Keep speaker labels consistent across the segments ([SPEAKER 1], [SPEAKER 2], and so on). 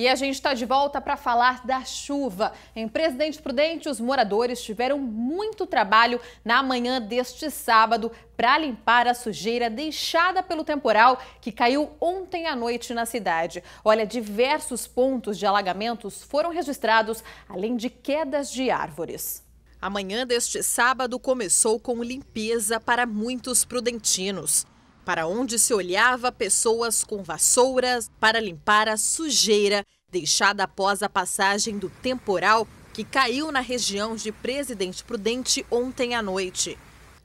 [SPEAKER 1] E a gente está de volta para falar da chuva. Em Presidente Prudente, os moradores tiveram muito trabalho na manhã deste sábado para limpar a sujeira deixada pelo temporal que caiu ontem à noite na cidade. Olha, diversos pontos de alagamentos foram registrados, além de quedas de árvores. A manhã deste sábado começou com limpeza para muitos prudentinos para onde se olhava pessoas com vassouras para limpar a sujeira deixada após a passagem do temporal que caiu na região de Presidente Prudente ontem à noite.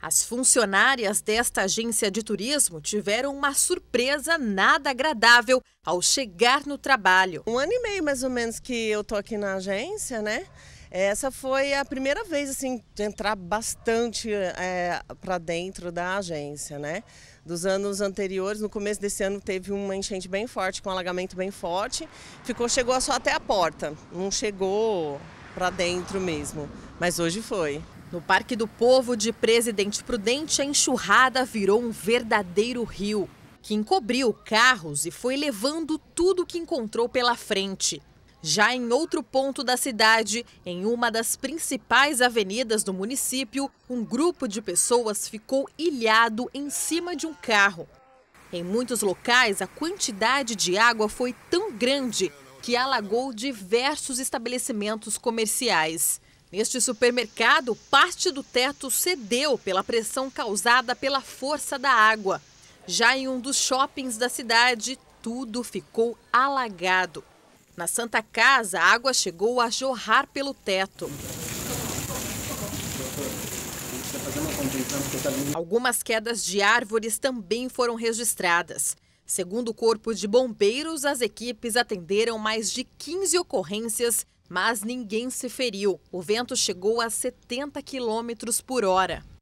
[SPEAKER 1] As funcionárias desta agência de turismo
[SPEAKER 2] tiveram uma surpresa nada agradável ao chegar no trabalho. Um ano e meio mais ou menos que eu tô aqui na agência, né? Essa foi a primeira vez assim de entrar bastante é, para dentro da agência, né? Dos anos anteriores, no começo desse ano teve uma enchente bem forte, com um alagamento bem forte, ficou chegou só até a porta, não chegou para dentro mesmo, mas hoje foi. No Parque do Povo de Presidente Prudente, a enxurrada virou um verdadeiro
[SPEAKER 1] rio, que encobriu carros e foi levando tudo que encontrou pela frente. Já em outro ponto da cidade, em uma das principais avenidas do município, um grupo de pessoas ficou ilhado em cima de um carro. Em muitos locais, a quantidade de água foi tão grande que alagou diversos estabelecimentos comerciais. Neste supermercado, parte do teto cedeu pela pressão causada pela força da água. Já em um dos shoppings da cidade, tudo ficou alagado. Na Santa Casa, a água chegou a jorrar pelo teto. Algumas quedas de árvores também foram registradas. Segundo o Corpo de Bombeiros, as equipes atenderam mais de 15 ocorrências mas ninguém se feriu. O vento chegou a 70 quilômetros por hora.